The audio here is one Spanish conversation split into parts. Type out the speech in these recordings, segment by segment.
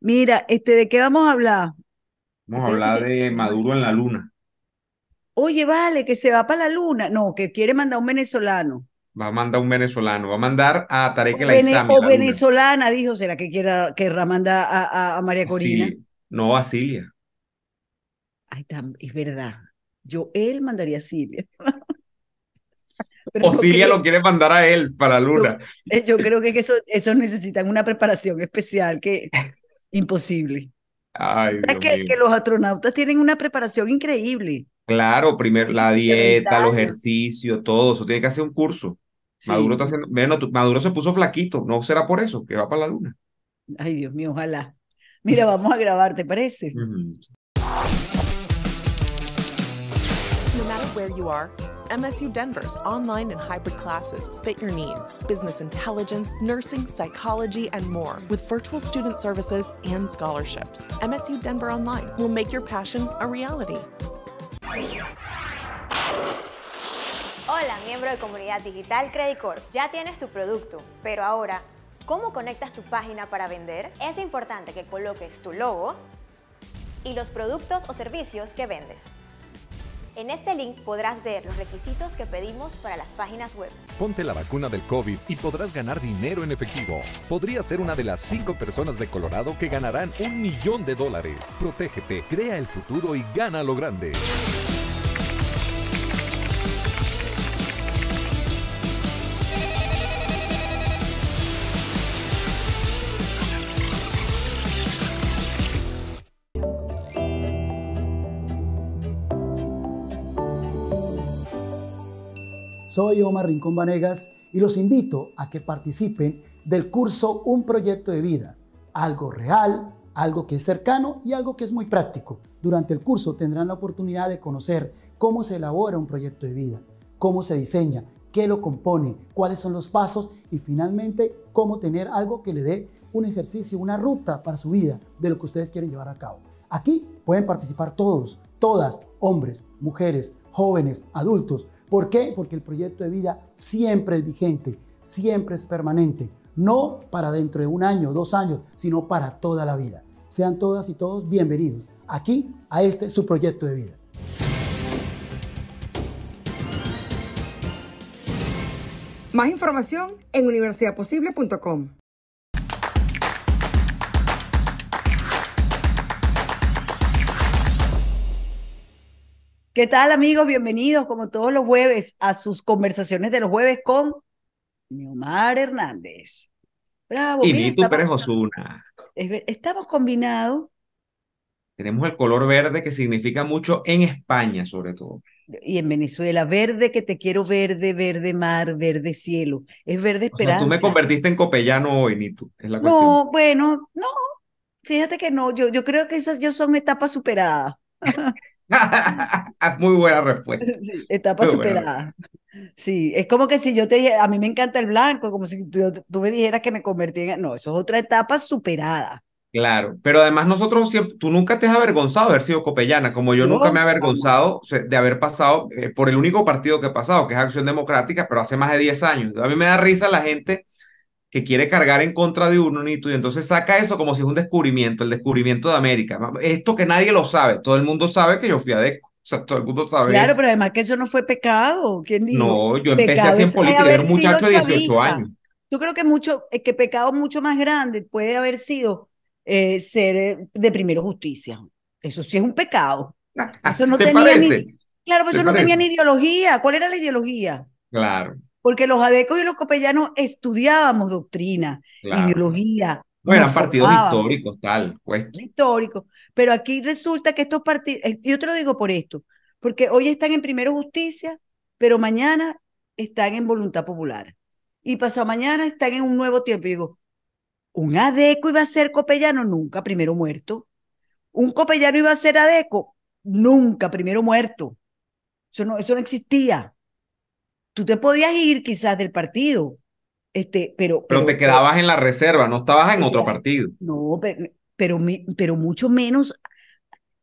Mira, este, ¿de qué vamos a hablar? Vamos a hablar de Maduro en la luna. Oye, vale, que se va para la luna. No, que quiere mandar un venezolano. Va a mandar un venezolano, va a mandar a Tarek el O venezolana, dijo, será que quiera, querrá mandar a, María Corina. no a Silvia. Ay, es verdad. Yo, él mandaría a Silvia. o Silvia lo quiere mandar a él para la luna. Eh, yo, creo que eso, eso necesitan una preparación especial que Imposible. Ay, que, que los astronautas tienen una preparación increíble. Claro, primero la dieta, los ejercicios, todo eso. Tiene que hacer un curso. Maduro, está haciendo, bueno, Maduro se puso flaquito. ¿No será por eso que va para la luna? Ay, Dios mío, ojalá. Mira, vamos a grabar, ¿te parece? no matter where you MSU Denver's online and hybrid classes fit your needs business intelligence, nursing, psychology, and more with virtual student services and scholarships. MSU Denver Online will make your passion a reality. Hola, miembro de comunidad digital Credit Corp. Ya tienes tu producto, pero ahora, ¿cómo conectas tu página para vender? Es importante que coloques tu logo y los productos o servicios que vendes. En este link podrás ver los requisitos que pedimos para las páginas web. Ponte la vacuna del COVID y podrás ganar dinero en efectivo. Podría ser una de las cinco personas de Colorado que ganarán un millón de dólares. Protégete, crea el futuro y gana lo grande. Soy Omar Rincón Vanegas y los invito a que participen del curso Un Proyecto de Vida, algo real, algo que es cercano y algo que es muy práctico. Durante el curso tendrán la oportunidad de conocer cómo se elabora un proyecto de vida, cómo se diseña, qué lo compone, cuáles son los pasos y finalmente cómo tener algo que le dé un ejercicio, una ruta para su vida de lo que ustedes quieren llevar a cabo. Aquí pueden participar todos, todas, hombres, mujeres, jóvenes, adultos, ¿Por qué? Porque el proyecto de vida siempre es vigente, siempre es permanente, no para dentro de un año, dos años, sino para toda la vida. Sean todas y todos bienvenidos aquí a este su proyecto de vida. Más información en universidadposible.com. ¿Qué tal amigos? Bienvenidos como todos los jueves a sus conversaciones de los jueves con Neomar Hernández. Bravo. Y Nitu Pérez Osuna. Estamos combinados. Tenemos el color verde que significa mucho en España sobre todo. Y en Venezuela, verde que te quiero, verde, verde mar, verde cielo. Es verde esperanza. O tú me convertiste en copellano hoy, Nitu. Es No, bueno, no. Fíjate que no. Yo, yo creo que esas yo son etapas superadas. Muy buena respuesta. etapa superada. Sí, es como que si yo te dije, a mí me encanta el blanco, como si tú, me dijeras que me convertí en... No, eso es otra etapa superada. Claro, pero además nosotros siempre, tú nunca te has avergonzado de haber sido copellana, como yo nunca me he avergonzado de haber pasado eh, por el único partido que he pasado, que es Acción Democrática, pero hace más de 10 años. A mí me da risa la gente que quiere cargar en contra de uno, ni tú, y entonces saca eso como si es un descubrimiento, el descubrimiento de América. Esto que nadie lo sabe, todo el mundo sabe que yo fui a todo el mundo sabe. Claro, pero además que eso no fue pecado. ¿Quién dijo? No, yo empecé así en política, era un muchacho de 18 años. Yo creo que mucho, eh, que pecado mucho más grande puede haber sido eh, ser eh, de primero justicia. Eso sí es un pecado. Ah, ah, eso claro, pero pues eso no tenía ni ideología. ¿Cuál era la ideología? Claro porque los adecos y los copellanos estudiábamos doctrina, ideología. No eran partidos históricos, tal, pues. Históricos. Pero aquí resulta que estos partidos, eh, yo te lo digo por esto, porque hoy están en Primero Justicia, pero mañana están en Voluntad Popular. Y pasado mañana están en un nuevo tiempo. Y digo, un adeco iba a ser copellano, nunca, primero muerto. Un copellano iba a ser adeco, nunca, primero muerto. Eso no, eso no existía tú te podías ir quizás del partido, este, pero, pero... te quedabas en la reserva, no estabas en otro partido. No, pero, pero, mucho menos...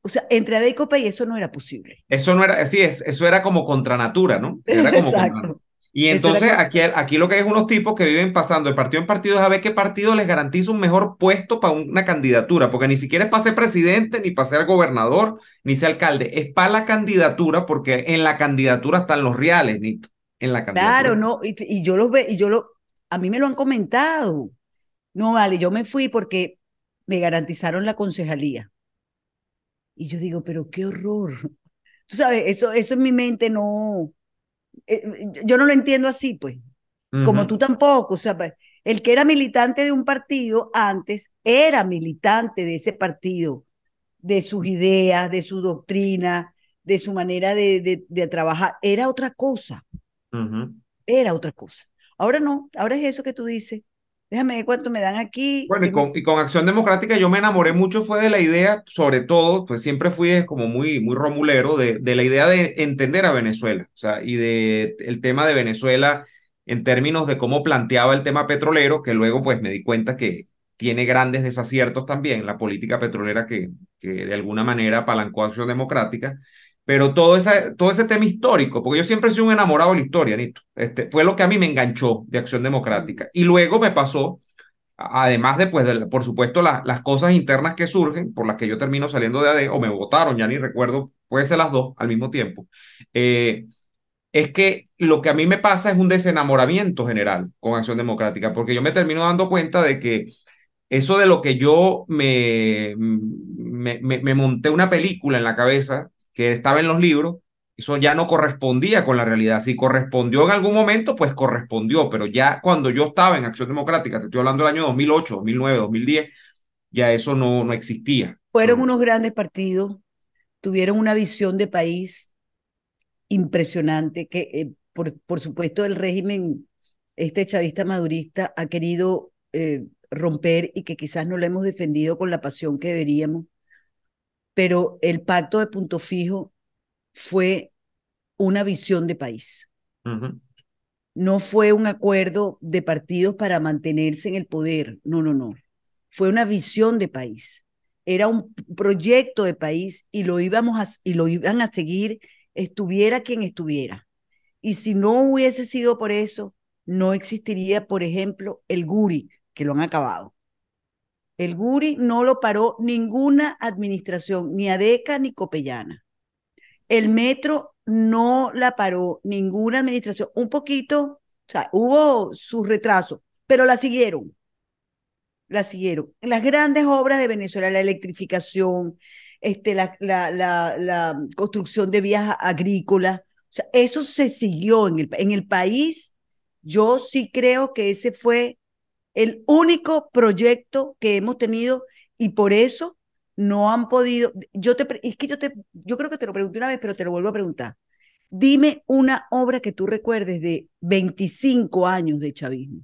O sea, entre AD y Copa y eso no era posible. Eso no era, sí, es, eso era como contra natura, ¿no? Exacto. y entonces aquí, aquí lo que hay es unos tipos que viven pasando de partido en partido es a ver qué partido les garantiza un mejor puesto para una candidatura, porque ni siquiera es para ser presidente, ni para ser gobernador, ni ser alcalde, es para la candidatura, porque en la candidatura están los reales, Nito. Claro, no, y, yo lo veo, y yo lo, a mí me lo han comentado. No vale, yo me fui porque me garantizaron la concejalía. Y yo digo, pero qué horror. Tú sabes, eso, eso en mi mente no, eh, eh, yo no lo entiendo así, pues. Como tú tampoco, o sea, pues, el que era militante de un partido antes era militante de ese partido, de sus ideas, de su doctrina, de su manera de, de trabajar, era otra cosa. Era otra cosa. Ahora no, ahora es eso que tú dices. Déjame ver cuánto me dan aquí. Bueno, y con, Acción Democrática yo me enamoré mucho, fue de la idea, sobre todo, pues siempre fui como muy, muy romulero, de, de la idea de entender a Venezuela, o sea, y de el tema de Venezuela en términos de cómo planteaba el tema petrolero, que luego pues me di cuenta que tiene grandes desaciertos también, la política petrolera que, que de alguna manera apalancó Acción Democrática, pero todo, todo ese tema histórico, porque yo siempre soy un enamorado de la historia, Nito, este, fue lo que a mí me enganchó de Acción Democrática. Y luego me pasó, además después de, pues, por supuesto, las cosas internas que surgen, por las que yo termino saliendo de AD, o me votaron, ya ni recuerdo, puede ser las dos al mismo tiempo, eh, es que lo que a mí me pasa es un desenamoramiento general con Acción Democrática, porque yo me termino dando cuenta de que eso de lo que yo me, me monté una película en la cabeza que estaba en los libros, eso ya no correspondía con la realidad. Si correspondió en algún momento, pues correspondió, pero ya cuando yo estaba en Acción Democrática, te estoy hablando del año 2008, 2009, 2010, ya eso no, no existía. Fueron unos grandes partidos, tuvieron una visión de país impresionante, que eh, por, supuesto el régimen, este chavista madurista, ha querido eh, romper y que quizás no lo hemos defendido con la pasión que deberíamos pero el pacto de punto fijo fue una visión de país. No fue un acuerdo de partidos para mantenerse en el poder, no, no, no. Fue una visión de país. Era un proyecto de país y lo, íbamos y lo iban a seguir estuviera quien estuviera. Y si no hubiese sido por eso, no existiría, por ejemplo, el Guri, que lo han acabado. El Guri no lo paró ninguna administración, ni ADECA ni Copellana. El metro no la paró ninguna administración. Un poquito, o sea, hubo su retraso, pero la siguieron. La siguieron. Las grandes obras de Venezuela, la electrificación, este, la, la, la, la construcción de vías agrícolas, o sea, eso se siguió en el, en el país. Yo sí creo que ese fue el único proyecto que hemos tenido y por eso no han podido, yo te, es que yo te, yo creo que te lo pregunté una vez, pero te lo vuelvo a preguntar. Dime una obra que tú recuerdes de 25 años de chavismo.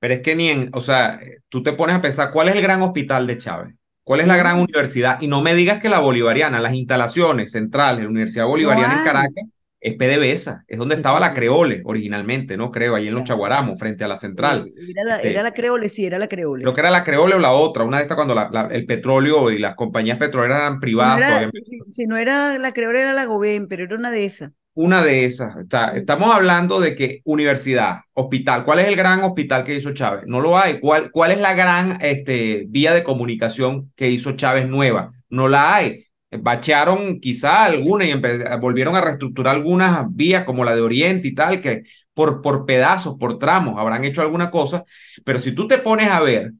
Pero es que ni en, o sea, tú te pones a pensar, ¿cuál es el gran hospital de Chávez? ¿Cuál es la gran universidad? Y no me digas que la bolivariana, las instalaciones centrales, la Universidad Bolivariana en Caracas, es PDVSA, es donde estaba la Creole originalmente, ¿no? Creo, ahí en los Chaguaramos, frente a la central. Este era la, Creole, sí, era la Creole. Creo que era la Creole o la otra, una de estas cuando el petróleo y las compañías petroleras eran privadas. Si no era la Creole, era la Gobén, pero era una de esas. Una de esas. estamos hablando de que universidad, hospital, ¿cuál es el gran hospital que hizo Chávez? No lo hay. ¿Cuál, es la gran este, vía de comunicación que hizo Chávez nueva? No la hay bachearon quizá alguna y volvieron a reestructurar algunas vías como la de Oriente y tal, que por, por pedazos, por tramos, habrán hecho alguna cosa, pero si tú te pones a ver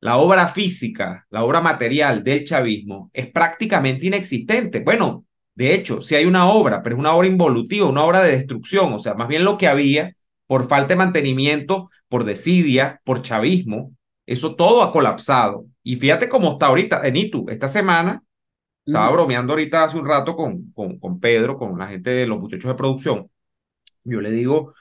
la obra física, la obra material del chavismo es prácticamente inexistente. Bueno, de hecho, si hay una obra, pero es una obra involutiva, una obra de destrucción, o sea, más bien lo que había por falta de mantenimiento, por desidia, por chavismo, eso todo ha colapsado. Y fíjate cómo está ahorita en ITU, esta semana estaba bromeando ahorita hace un rato con, con, Pedro, con la gente de los muchachos de producción. Yo le digo,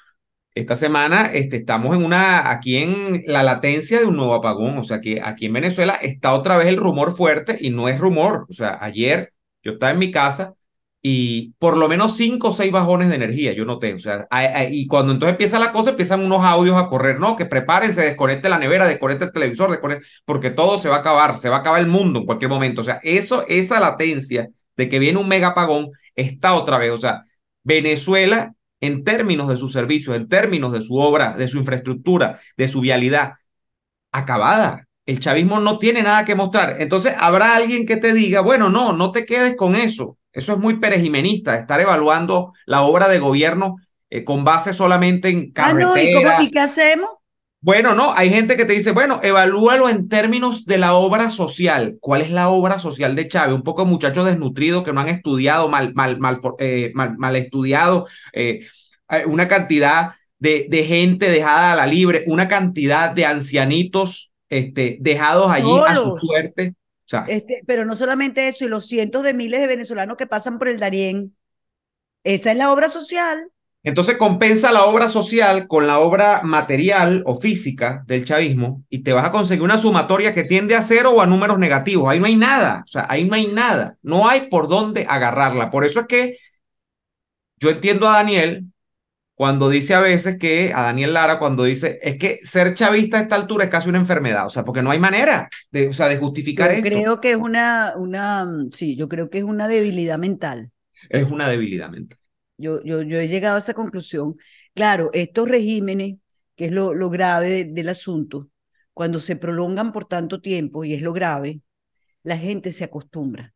esta semana este, estamos en una, aquí en la latencia de un nuevo apagón. O sea, que aquí en Venezuela está otra vez el rumor fuerte y no es rumor. O sea, ayer yo estaba en mi casa y por lo menos cinco o seis bajones de energía, yo noté. O sea, y cuando entonces empieza la cosa, empiezan unos audios a correr, ¿no? Que prepárense, desconecte la nevera, desconecte el televisor, porque todo se va a acabar, se va a acabar el mundo en cualquier momento. O sea, eso, esa latencia de que viene un megapagón está otra vez. O sea, Venezuela, en términos de sus servicios, en términos de su obra, de su infraestructura, de su vialidad, acabada el chavismo no tiene nada que mostrar. Entonces habrá alguien que te diga, bueno, no, no te quedes con eso. Eso es muy perejimenista, estar evaluando la obra de gobierno eh, con base solamente en carretera. Ah, no, ¿y, qué hacemos? Bueno, no, hay gente que te dice, bueno, evalúalo en términos de la obra social. ¿Cuál es la obra social de Chávez? Un poco de muchachos desnutridos que no han estudiado, mal, mal, mal, eh, estudiado, eh, una cantidad de gente dejada a la libre, una cantidad de ancianitos este, dejados allí a su suerte. O sea, este, pero no solamente eso, y los cientos de miles de venezolanos que pasan por el Darién. Esa es la obra social. Entonces compensa la obra social con la obra material o física del chavismo y te vas a conseguir una sumatoria que tiende a cero o a números negativos. Ahí no hay nada, o sea, ahí no hay nada, no hay por dónde agarrarla. Por eso es que yo entiendo a Daniel cuando dice a veces que, a Daniel Lara, cuando dice, es que ser chavista a esta altura es casi una enfermedad, o sea, porque no hay manera de, o sea, de justificar yo Creo que es una, una, mm, sí, yo creo que es una debilidad mental. Es una debilidad mental. Yo, yo, yo he llegado a esa conclusión. Claro, estos regímenes, que es lo, lo grave del asunto, cuando se prolongan por tanto tiempo, y es lo grave, la gente se acostumbra.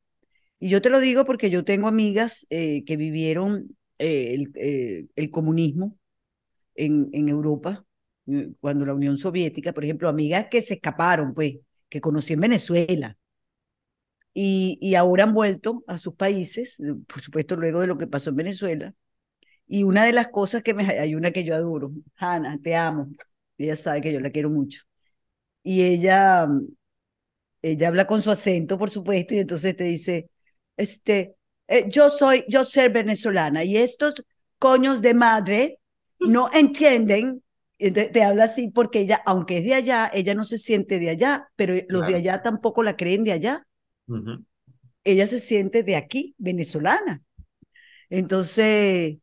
Y yo te lo digo porque yo tengo amigas eh, que vivieron eh, el, eh, el, comunismo en, en Europa, eh, cuando la Unión Soviética, por ejemplo, amigas que se escaparon, pues, que conocí en Venezuela. Y, ahora han vuelto a sus países, por supuesto, luego de lo que pasó en Venezuela. Y una de las cosas que me... Hay una que yo adoro, Hanna, te amo. Ella sabe que yo la quiero mucho. Y ella, mm, ella habla con su acento, por supuesto, y entonces te dice, este, eh, yo soy, yo soy venezolana y estos coños de madre no entienden, eh, te, habla así porque ella, aunque es de allá, ella no se siente de allá, pero los de allá tampoco la creen de allá. Ella se siente de aquí, venezolana. Entonces,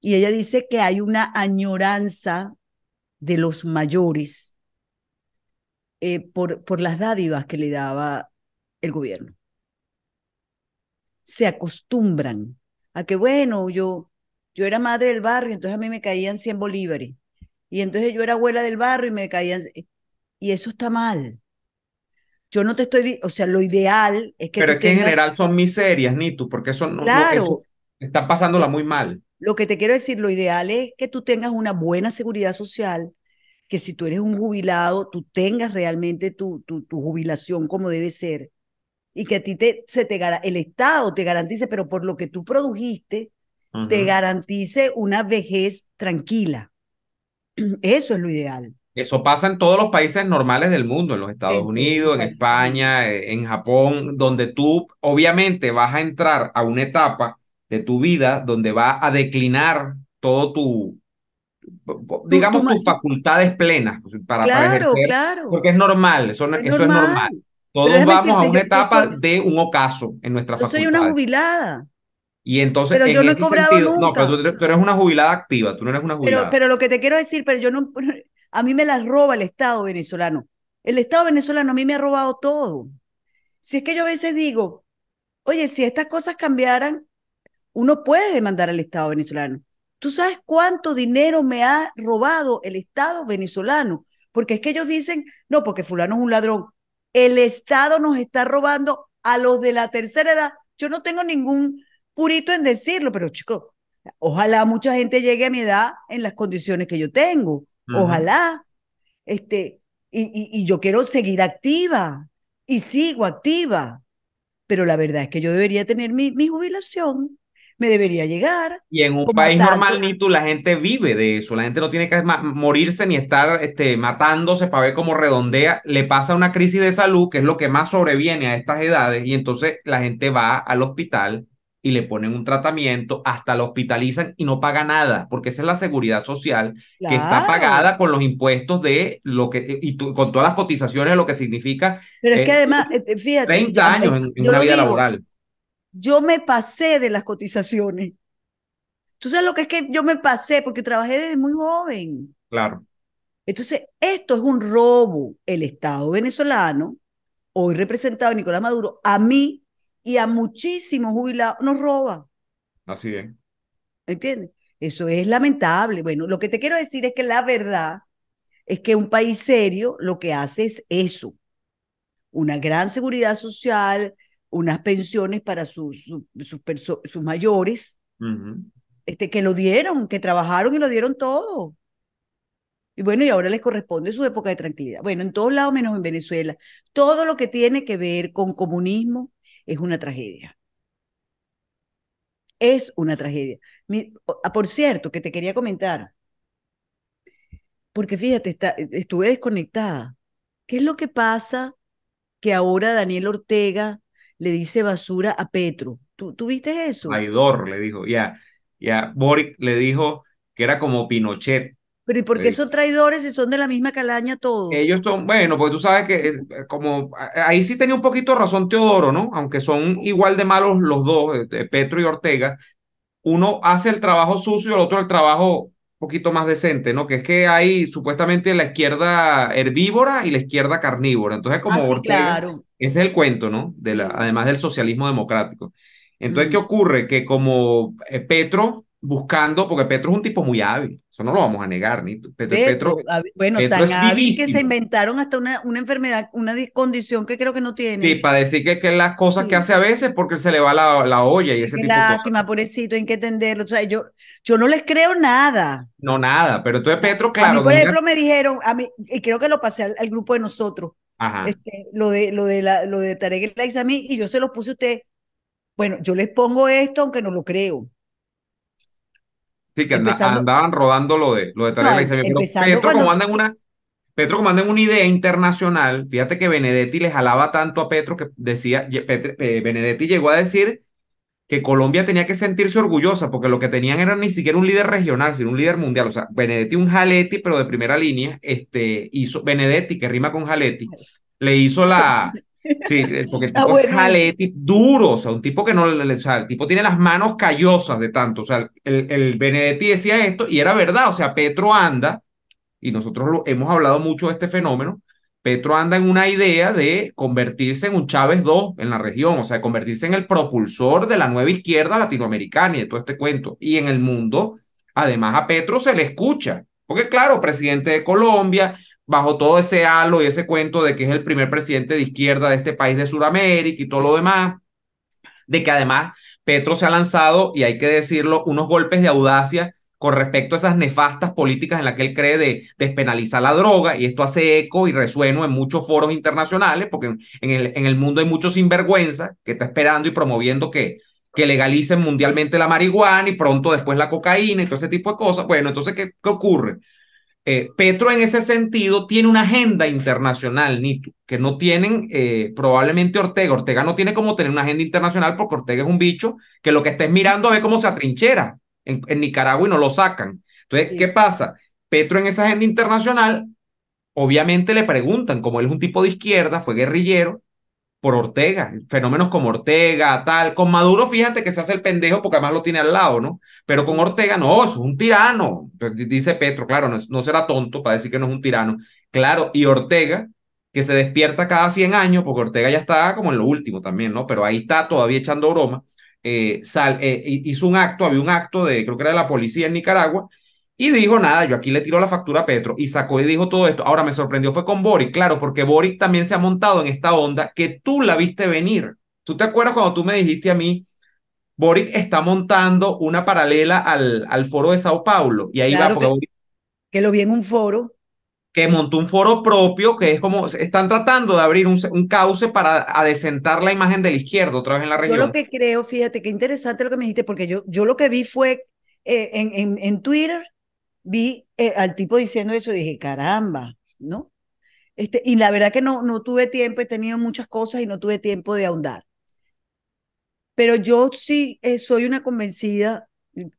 y ella dice que hay una añoranza de los mayores eh, por, por las dádivas que le daba el gobierno se acostumbran a que, bueno, yo, yo era madre del barrio, entonces a mí me caían 100 bolívares. Y entonces yo era abuela del barrio y me caían... Y eso está mal. Yo no te estoy, o sea, lo ideal es que... Pero es que en general son miserias, Nitu, porque eso no... Claro. están pasándola muy mal. Lo que te quiero decir, lo ideal es que tú tengas una buena seguridad social, que si tú eres un jubilado, tú tengas realmente tu, tu jubilación como debe ser, y que a ti te, se te, el Estado te garantice, pero por lo que tú produjiste, te garantice una vejez tranquila. Eso es lo ideal. Eso pasa en todos los países normales del mundo, en los Estados Unidos, en España, eh, en Japón, donde tú obviamente vas a entrar a una etapa de tu vida donde va a declinar todo tu, digamos, tus facultades plenas pues, para, claro, para ejercer, claro. porque es normal, eso es normal. Todos vamos a una etapa de un ocaso en nuestra familia Yo soy una jubilada. Y entonces, pero yo no he cobrado No, pero tú, eres una jubilada activa, tú no eres una jubilada. Pero, pero lo que te quiero decir, pero yo no, a mí me las roba el Estado venezolano. El Estado venezolano a mí me ha robado todo. Si es que yo a veces digo, oye, si estas cosas cambiaran, uno puede demandar al Estado venezolano. ¿Tú sabes cuánto dinero me ha robado el Estado venezolano? Porque es que ellos dicen, no, porque fulano es un ladrón el Estado nos está robando a los de la tercera edad. Yo no tengo ningún purito en decirlo, pero chico, ojalá mucha gente llegue a mi edad en las condiciones que yo tengo. Ojalá. Este, y, y, yo quiero seguir activa y sigo activa. Pero la verdad es que yo debería tener mi, mi jubilación debería llegar. Y en un país normal normal, tú la gente vive de eso. La gente no tiene que morirse ni estar este, matándose para ver cómo redondea. Le pasa una crisis de salud, que es lo que más sobreviene a estas edades, y entonces la gente va al hospital y le ponen un tratamiento, hasta lo hospitalizan y no paga nada, porque esa es la seguridad social que está pagada con los impuestos de lo que, y con todas las cotizaciones, lo que significa. Pero es que eh, además, eh, eh, fíjate. 30 años en, una vida laboral yo me pasé de las cotizaciones. Tú sabes lo que es que yo me pasé porque trabajé desde muy joven. Claro. Entonces, esto es un robo. El Estado venezolano, hoy representado Nicolás Maduro, a mí y a muchísimos jubilados nos roba. Así es. ¿Entiendes? Eso es lamentable. Bueno, lo que te quiero decir es que la verdad es que un país serio lo que hace es eso. Una gran seguridad social, unas pensiones para sus, sus, sus, mayores, este, que lo dieron, que trabajaron y lo dieron todo. Y bueno, y ahora les corresponde su época de tranquilidad. Bueno, en todos lados menos en Venezuela. Todo lo que tiene que ver con comunismo es una tragedia. Es una tragedia. Ah, por cierto, que te quería comentar, porque fíjate, estuve desconectada. ¿Qué es lo que pasa que ahora Daniel Ortega le dice basura a Petro. ¿Tú, viste eso? Traidor, le dijo. ya ya Boric le dijo que era como Pinochet. Pero ¿y por qué son traidores si son de la misma calaña todos? Ellos son, bueno, pues tú sabes que como ahí sí tenía un poquito razón Teodoro, ¿no? Aunque son igual de malos los dos, eh, Petro y Ortega, uno hace el trabajo sucio, el otro el trabajo poquito más decente, ¿no? Que es que hay supuestamente la izquierda herbívora y la izquierda carnívora. Entonces, como ah, claro. ese es el cuento, ¿no? De la, además del socialismo democrático. Entonces, ¿qué ocurre? Que como eh, Petro buscando, porque Petro es un tipo muy hábil, eso no lo vamos a negar, ni Petro, bueno, tan es hábil que se inventaron hasta una, una, enfermedad, una condición que creo que no tiene. Sí, para decir que, que las cosas que hace a veces porque se le va la, la olla y ese Qué tipo Lástima, pobrecito, hay que entenderlo, o sea, yo, yo no les creo nada. No, nada, pero tú es Petro, claro. por ejemplo, me dijeron, a mí, y creo que lo pasé al, grupo de nosotros, este, lo de, lo de, la, lo de Tarek el a mí, y yo se lo puse a usted, bueno, yo les pongo esto aunque no lo creo. Sí, que andaban rodando lo de, lo de Pero Petro, como andan una, Petro, como una idea internacional, fíjate que Benedetti les jalaba tanto a Petro que decía, eh, Benedetti llegó a decir que Colombia tenía que sentirse orgullosa porque lo que tenían era ni siquiera un líder regional, sino un líder mundial. O sea, Benedetti un Jaletti, pero de primera línea, este, hizo Benedetti, que rima con Jaletti, le hizo la... Pues, Sí, eh, porque el tipo es duro, o sea, un tipo que no, o sea, el tipo tiene las manos callosas de tanto, o sea, el, el Benedetti decía esto y era verdad, o sea, Petro anda, y nosotros lo, hemos hablado mucho de este fenómeno, Petro anda en una idea de convertirse en un Chávez II en la región, o sea, de convertirse en el propulsor de la nueva izquierda latinoamericana y de todo este cuento. Y en el mundo, además a Petro se le escucha, porque claro, presidente de Colombia, bajo todo ese halo y ese cuento de que es el primer presidente de izquierda de este país de Sudamérica y todo lo demás, de que además Petro se ha lanzado, y hay que decirlo, unos golpes de audacia con respecto a esas nefastas políticas en las que él cree de despenalizar la droga, y esto hace eco y resueno en muchos foros internacionales, porque en el, en el mundo hay muchos sinvergüenza que está esperando y promoviendo que, que legalicen mundialmente la marihuana y pronto después la cocaína y todo ese tipo de cosas. Bueno, entonces, ¿qué, qué ocurre? Eh, Petro en ese sentido tiene una agenda internacional, Nito, que no tienen eh, probablemente Ortega. Ortega no tiene como tener una agenda internacional porque Ortega es un bicho que lo que estés mirando es cómo se atrinchera en, Nicaragua y no lo sacan. Entonces, ¿qué pasa? Petro en esa agenda internacional, obviamente le preguntan, como él es un tipo de izquierda, fue guerrillero, por Ortega, fenómenos como Ortega, tal. Con Maduro, fíjate que se hace el pendejo porque además lo tiene al lado, ¿no? Pero con Ortega, no, es un tirano, pues, dice Petro, claro, no, será tonto para decir que no es un tirano. Claro, y Ortega, que se despierta cada 100 años, porque Ortega ya está como en lo último también, ¿no? Pero ahí está todavía echando broma. Eh, sal, eh, hizo un acto, había un acto de, creo que era de la policía en Nicaragua, y dijo, nada, yo aquí le tiro la factura a Petro y sacó y dijo todo esto. Ahora me sorprendió fue con Boric, claro, porque Boric también se ha montado en esta onda que tú la viste venir. ¿Tú te acuerdas cuando tú me dijiste a mí, Boric está montando una paralela al, al foro de Sao Paulo? Y ahí va, que, lo vi en un foro. Que montó un foro propio, que es como, están tratando de abrir un, cauce para adesentar la imagen de la izquierda otra vez en la región. Yo lo que creo, fíjate, qué interesante lo que me dijiste, porque yo, lo que vi fue eh, en Twitter vi eh, al tipo diciendo eso y dije, caramba, ¿no? Este, y la verdad que no, no tuve tiempo, he tenido muchas cosas y no tuve tiempo de ahondar. Pero yo sí eh, soy una convencida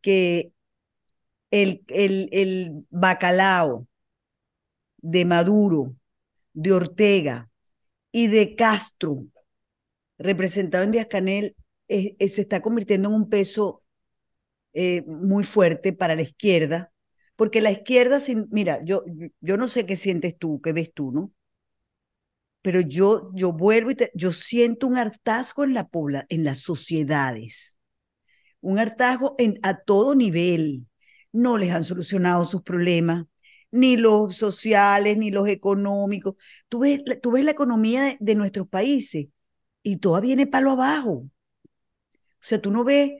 que el, el, el bacalao de Maduro, de Ortega y de Castro, representado en Díaz Canel, eh, se está convirtiendo en un peso muy fuerte para la izquierda porque la izquierda, sin, mira, yo, yo no sé qué sientes tú, qué ves tú, ¿no? Pero yo, yo vuelvo y te, yo siento un hartazgo en, la, en las sociedades, un hartazgo en, a todo nivel. No les han solucionado sus problemas, ni los sociales, ni los económicos. Tú ves, tú ves la economía de, nuestros países y todo viene palo abajo. O sea, tú no ves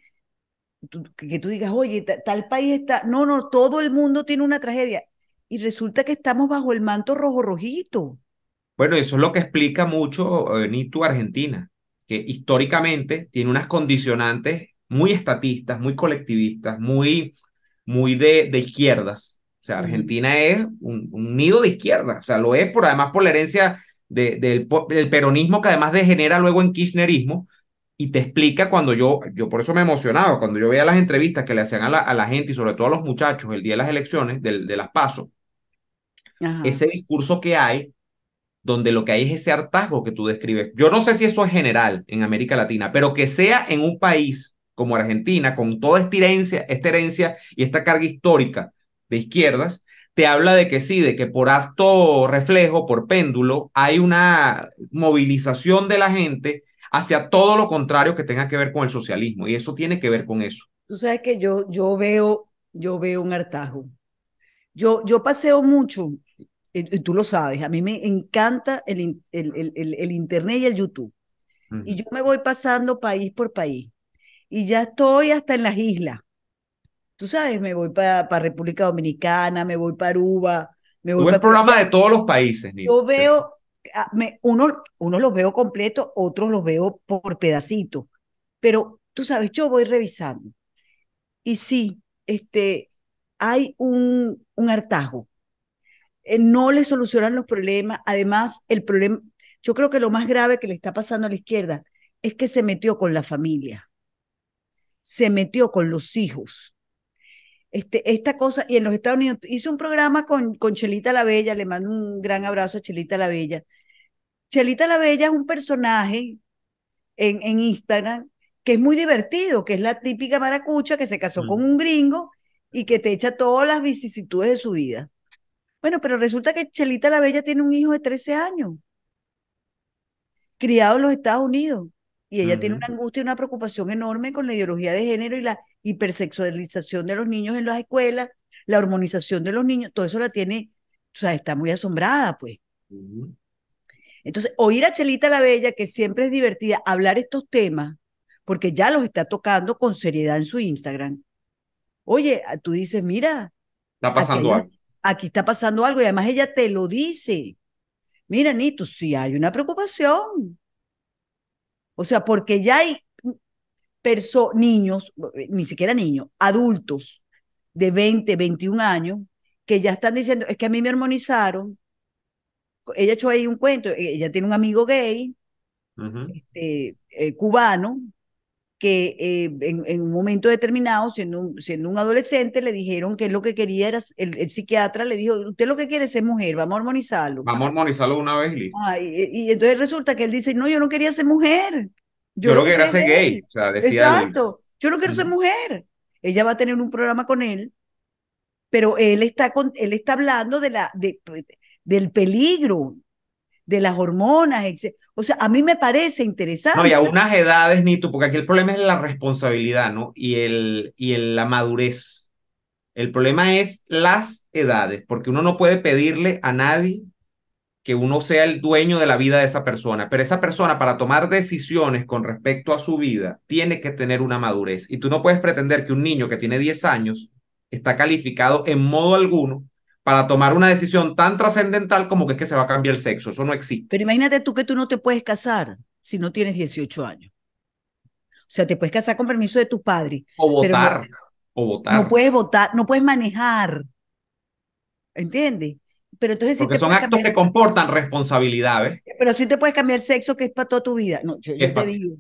que tú digas, oye, tal país está, no, no, todo el mundo tiene una tragedia. Y resulta que estamos bajo el manto rojo rojito. Bueno, eso es lo que explica mucho eh, Nitu Argentina, que históricamente tiene unas condicionantes muy estatistas, muy colectivistas, muy, muy de, izquierdas. O sea, Argentina es un, nido de izquierda, o sea, lo es por además por la herencia del, del, peronismo que además degenera luego en kirchnerismo, y te explica cuando yo, yo por eso me emocionaba, cuando yo veía las entrevistas que le hacían a la, gente y sobre todo a los muchachos el día de las elecciones, de las pasos, ese discurso que hay, donde lo que hay es ese hartazgo que tú describes. Yo no sé si eso es general en América Latina, pero que sea en un país como Argentina, con toda esta herencia, y esta carga histórica de izquierdas, te habla de que sí, de que por acto reflejo, por péndulo, hay una movilización de la gente hacia todo lo contrario que tenga que ver con el socialismo. Y eso tiene que ver con eso. Tú sabes que yo, yo, veo, yo veo un hartajo Yo, yo paseo mucho, y, tú lo sabes, a mí me encanta el, el, Internet y el YouTube. Y yo me voy pasando país por país. Y ya estoy hasta en las islas. Tú sabes, me voy para República Dominicana, me voy para Aruba, me voy el programa de todos los países. Yo veo Ah, uno, uno los veo completo, otros los veo por pedacitos, pero tú sabes, yo voy revisando. Y sí, este, hay un, un hartajo eh, no le solucionan los problemas. Además, el problema, yo creo que lo más grave que le está pasando a la izquierda es que se metió con la familia, se metió con los hijos este, esta cosa, y en los Estados Unidos hice un programa con, Chelita la Bella, le mando un gran abrazo a Chelita la Bella. Chelita la Bella es un personaje en, en Instagram que es muy divertido, que es la típica maracucha que se casó mm. con un gringo y que te echa todas las vicisitudes de su vida. Bueno, pero resulta que Chelita la Bella tiene un hijo de 13 años, criado en los Estados Unidos. Y ella tiene una angustia y una preocupación enorme con la ideología de género y la hipersexualización de los niños en las escuelas, la hormonización de los niños, todo eso la tiene, o sea, está muy asombrada, pues. Entonces, oír a Chelita la Bella, que siempre es divertida, hablar estos temas, porque ya los está tocando con seriedad en su Instagram. Oye, tú dices, mira. Está pasando aquí, algo. Aquí está pasando algo y además ella te lo dice. Mira, Nito, si hay una preocupación. O sea, porque ya hay perso niños, eh, ni siquiera niños, adultos de 20, 21 años, que ya están diciendo, es que a mí me armonizaron. Ella echó ahí un cuento, eh, ella tiene un amigo gay, este, eh, cubano, que eh, en, un momento determinado, siendo un, siendo un, adolescente, le dijeron que lo que quería era, el, psiquiatra le dijo, usted lo que quiere es ser mujer, vamos a hormonizarlo. Vamos a hormonizarlo una vez, ah, y y, entonces resulta que él dice, no, yo no quería ser mujer. Yo, no lo, que ser gay. O sea, decía Exacto, yo no quiero ser mujer. Ella va a tener un programa con él, pero él está, con, él está hablando de la, de, pues, del peligro de las hormonas, etc. O sea, a mí me parece interesante. No, y a unas edades, Nito, porque aquí el problema es la responsabilidad, ¿no? Y, el, y la madurez. El problema es las edades, porque uno no puede pedirle a nadie que uno sea el dueño de la vida de esa persona, pero esa persona para tomar decisiones con respecto a su vida tiene que tener una madurez. Y tú no puedes pretender que un niño que tiene 10 años está calificado en modo alguno para tomar una decisión tan trascendental como que es que se va a cambiar el sexo. Eso no existe. Pero imagínate tú que tú no te puedes casar si no tienes 18 años. O sea, te puedes casar con permiso de tu padre. O votar. No, o votar. No puedes votar, no puedes manejar. ¿Entiendes? Pero entonces Porque son actos que comportan responsabilidades. Pero si te puedes cambiar el sexo que es para toda tu vida. No, yo, te digo.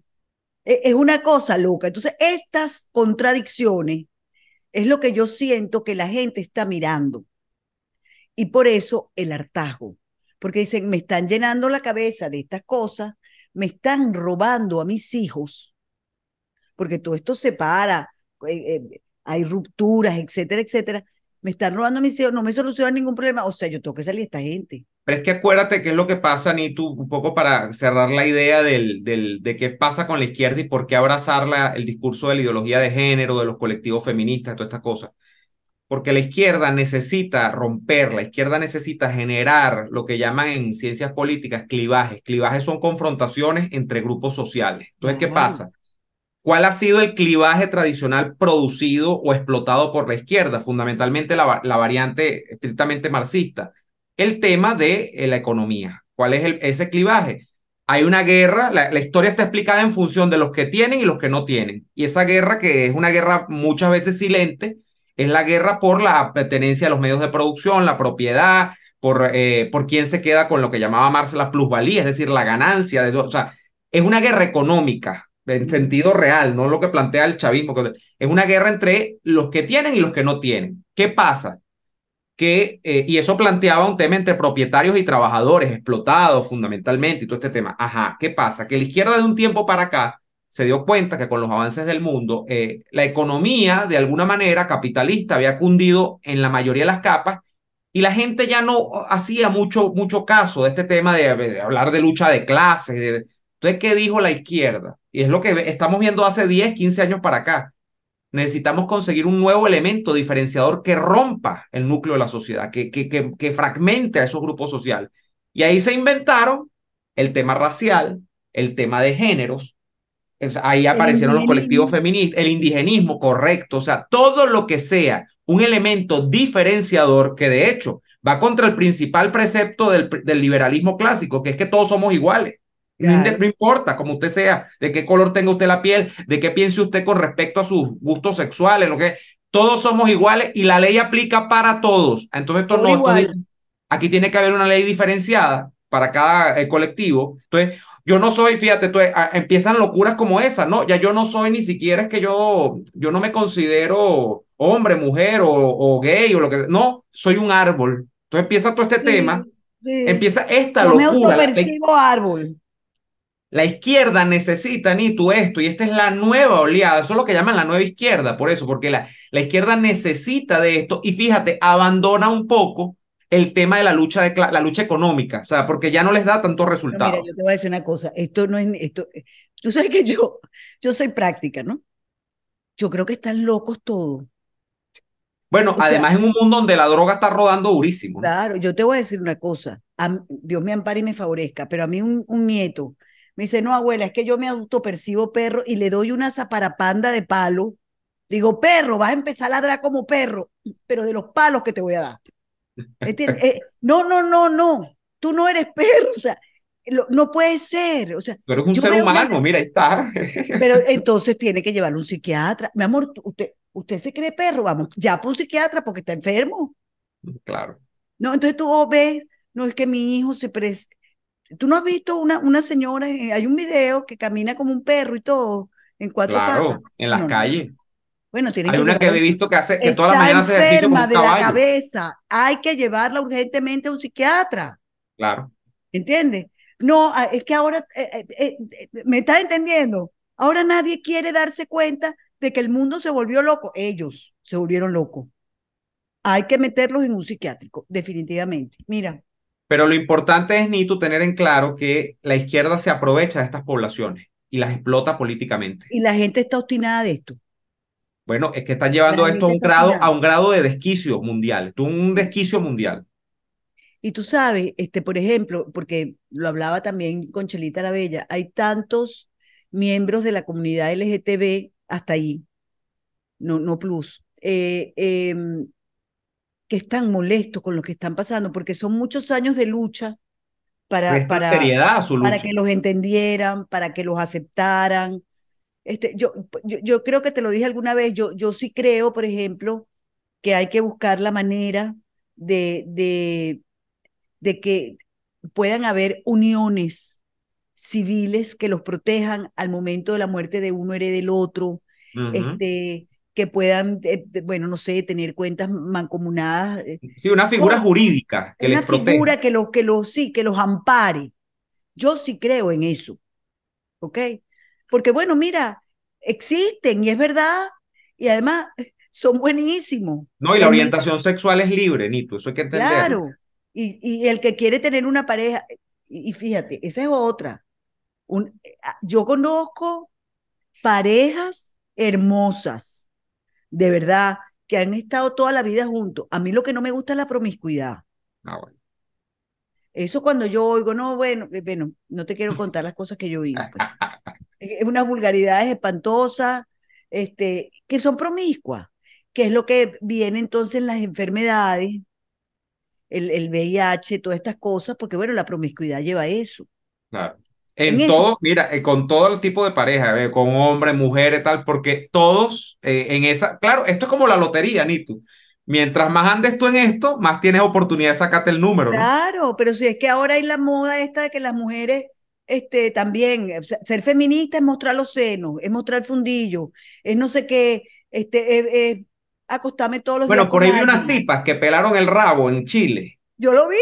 E-, es una cosa loca. Entonces, estas contradicciones es lo que yo siento que la gente está mirando. Y por eso el hartazgo, porque dicen, me están llenando la cabeza de estas cosas, me están robando a mis hijos, porque todo esto se para, eh, eh, hay rupturas, etcétera, etcétera. Me están robando a mis hijos, no me solucionan ningún problema. O sea, yo tengo que salir a esta gente. Pero es que acuérdate qué es lo que pasa, tú un poco para cerrar la idea del, de qué pasa con la izquierda y por qué abrazar el discurso de la ideología de género, de los colectivos feministas, todas estas cosas porque la izquierda necesita romper, la izquierda necesita generar lo que llaman en ciencias políticas clivajes. Clivajes son confrontaciones entre grupos sociales. Entonces, ¿qué pasa? ¿Cuál ha sido el clivaje tradicional producido o explotado por la izquierda? Fundamentalmente la, variante estrictamente marxista. El tema de eh, la economía. ¿Cuál es ese clivaje? Hay una guerra, la, historia está explicada en función de los que tienen y los que no tienen. Y esa guerra, que es una guerra muchas veces silente, es la guerra por la pertenencia a los medios de producción, la propiedad, por, eh, por quién se queda con lo que llamaba Marcela la plusvalía, es decir, la ganancia. De, o sea, es una guerra económica en sentido real, no lo que plantea el chavismo. es una guerra entre los que tienen y los que no tienen. ¿Qué pasa? Que, eh, y eso planteaba un tema entre propietarios y trabajadores, explotados fundamentalmente y todo este tema. Ajá, ¿qué pasa? Que la izquierda de un tiempo para acá se dio cuenta que con los avances del mundo, eh, la economía de alguna manera capitalista había cundido en la mayoría de las capas y la gente ya no hacía mucho, mucho caso de este tema de, hablar de lucha de clases. De... Entonces, ¿qué dijo la izquierda? Y es lo que estamos viendo hace 10, 15 años para acá. Necesitamos conseguir un nuevo elemento diferenciador que rompa el núcleo de la sociedad, que, que, que, que fragmente a esos grupos sociales. Y ahí se inventaron el tema racial, el tema de géneros, ahí aparecieron los colectivos feministas, el indigenismo, correcto, o sea, todo lo que sea un elemento diferenciador que de hecho va contra el principal precepto del, liberalismo clásico, que es que todos somos iguales. No importa cómo usted sea, de qué color tenga usted la piel, de qué piense usted con respecto a sus gustos sexuales, lo que todos somos iguales y la ley aplica para todos. Entonces, esto no, aquí tiene que haber una ley diferenciada para cada eh, colectivo. Entonces, yo no soy, fíjate, tú, eh, ah, empiezan locuras como esa, ¿no? Ya yo no soy ni siquiera es que yo, yo no me considero hombre, mujer o, gay o lo que No, soy un árbol. Entonces empieza todo este tema, empieza esta yo locura. Me árbol. La izquierda necesita, tú esto, y esta es la nueva oleada, eso es lo que llaman la nueva izquierda, por eso, porque la, la izquierda necesita de esto, y fíjate, abandona un poco el tema de la lucha de la lucha económica, o sea, porque ya no les da tanto resultado. mira, yo te voy a decir una cosa, esto no es esto tú sabes que yo yo soy práctica, ¿no? Yo creo que están locos todos. Bueno, además en un mundo donde la droga está rodando durísimo. Claro, yo te voy a decir una cosa, Dios me ampare y me favorezca, pero a mí un, nieto me dice, "No, abuela, es que yo me autopercibo perro y le doy una zaparapanda de palo." Digo, "Perro, vas a empezar a ladrar como perro, pero de los palos que te voy a dar." Eh, no, no, no, no. Tú no eres perro, o sea, no puede ser. O sea, Pero es un ser humano, mira, ahí está. Pero entonces tiene que llevarlo un psiquiatra. Mi amor, usted, usted se cree perro, vamos, ya por un psiquiatra porque está enfermo. Claro. No, entonces tú oh, ves, no es que mi hijo se Tú no has visto una, una señora, eh, hay un video que camina como un perro y todo, en cuatro claro, en las calles. Bueno, tiene Hay una que he visto que hace que toda la mañana se de la cabeza. Hay que llevarla urgentemente a un psiquiatra. Claro. ¿Entiendes? No, es que ahora eh, eh, eh, me estás entendiendo. Ahora nadie quiere darse cuenta de que el mundo se volvió loco. Ellos se volvieron locos. Hay que meterlos en un psiquiátrico, definitivamente. Mira. Pero lo importante es, Nito, tener en claro que la izquierda se aprovecha de estas poblaciones y las explota políticamente. Y la gente está obstinada de esto. Bueno, es que están llevando esto a un grado, a un grado de desquicio mundial, un desquicio mundial. Y tú sabes, este, por ejemplo, porque lo hablaba también con Chelita la Bella, hay tantos miembros de la comunidad LGTB hasta ahí, no, no plus, eh, em, que están molestos con lo que están pasando, porque son muchos años de lucha para, para, para que los entendieran, para que los aceptaran, este, yo, yo, creo que te lo dije alguna vez, yo, yo sí creo, por ejemplo, que hay que buscar la manera de, de, de que puedan haber uniones civiles que los protejan al momento de la muerte de uno heredero. del otro, este, que puedan, eh, bueno, no sé, tener cuentas mancomunadas. Eh, sí, una figura jurídica una figura que los, que los, sí, que los ampare. Yo sí creo en eso, ¿ok? porque bueno, mira, existen y es verdad, y además son buenísimos. No, y la orientación sexual es libre, Nito, eso hay que entenderlo. Claro, y, y, el que quiere tener una pareja, y, fíjate, esa es otra. Un, yo conozco parejas hermosas, de verdad, que han estado toda la vida juntos. A mí lo que no me gusta es la promiscuidad. Ah, bueno. Eso cuando yo oigo, no, bueno, eh, bueno, no te quiero contar las cosas que yo oí. Eh, es unas vulgaridades espantosas, este, que son promiscuas, que es lo que viene entonces las enfermedades, el, VIH, todas estas cosas, porque bueno, la promiscuidad lleva eso. Claro. En, todo, mira, eh, con todo el tipo de pareja, eh, con hombres, mujeres, tal, porque todos en esa, claro, esto es como la lotería, Nito. Mientras más andes tú en esto, más tienes oportunidad de sacarte el número. Claro, pero si es que ahora hay la moda esta de que las mujeres este, también, ser feminista es mostrar los senos, es mostrar fundillo, es no sé qué, este, es, acostarme todos los días. Bueno, por ahí vi unas tipas que pelaron el rabo en Chile. Yo lo vi.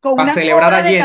Con para una celebrar allí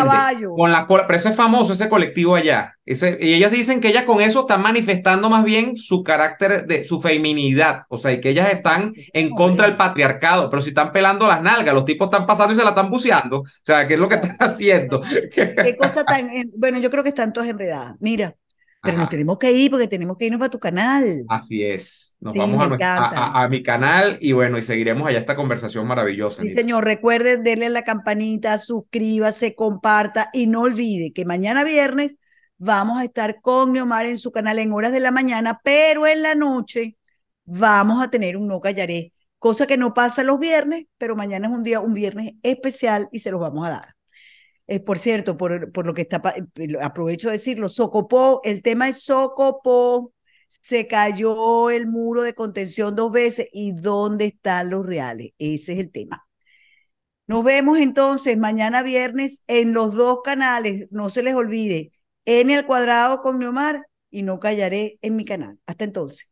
Con la pero ese es famoso, ese colectivo allá. y ellas dicen que ellas con eso están manifestando más bien su carácter de su feminidad. O sea, y que ellas están en contra del patriarcado. Pero si están pelando las nalgas, los tipos están pasando y se la están buceando. O sea, ¿qué es lo que están haciendo? Qué cosa tan. Bueno, yo creo que están todas enredadas. Mira. Pero nos tenemos que ir porque tenemos que irnos para tu canal. Así es. Nos vamos a, mi canal y bueno, y seguiremos allá esta conversación maravillosa. Sí, señor. Recuerden darle a la campanita, suscríbase, comparta y no olvide que mañana viernes vamos a estar con mi Omar en su canal en horas de la mañana, pero en la noche vamos a tener un no callaré, cosa que no pasa los viernes, pero mañana es un día, un viernes especial y se los vamos a dar. Eh, por cierto, por, lo que está, eh, aprovecho de decirlo, Socopó, el tema es Socopó, se cayó el muro de contención dos veces y dónde están los reales, ese es el tema. Nos vemos entonces mañana viernes en los dos canales, no se les olvide, en El cuadrado con Neomar y no callaré en mi canal. Hasta entonces.